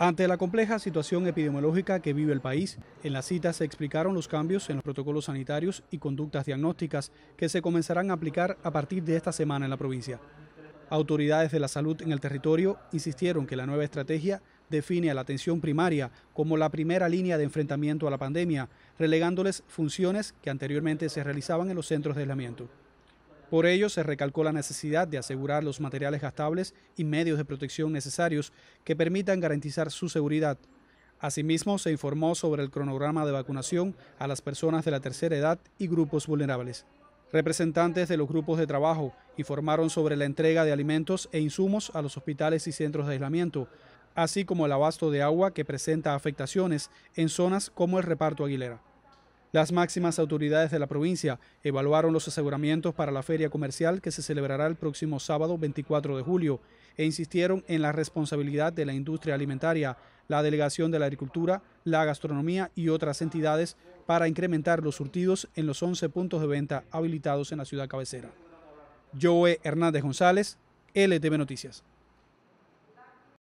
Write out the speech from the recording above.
Ante la compleja situación epidemiológica que vive el país, en la cita se explicaron los cambios en los protocolos sanitarios y conductas diagnósticas que se comenzarán a aplicar a partir de esta semana en la provincia. Autoridades de la salud en el territorio insistieron que la nueva estrategia define a la atención primaria como la primera línea de enfrentamiento a la pandemia, relegándoles funciones que anteriormente se realizaban en los centros de aislamiento. Por ello, se recalcó la necesidad de asegurar los materiales gastables y medios de protección necesarios que permitan garantizar su seguridad. Asimismo, se informó sobre el cronograma de vacunación a las personas de la tercera edad y grupos vulnerables. Representantes de los grupos de trabajo informaron sobre la entrega de alimentos e insumos a los hospitales y centros de aislamiento, así como el abasto de agua que presenta afectaciones en zonas como el reparto Aguilera. Las máximas autoridades de la provincia evaluaron los aseguramientos para la feria comercial que se celebrará el próximo sábado 24 de julio e insistieron en la responsabilidad de la industria alimentaria, la Delegación de la Agricultura, la Gastronomía y otras entidades para incrementar los surtidos en los 11 puntos de venta habilitados en la ciudad cabecera. Joe Hernández González, LTV Noticias.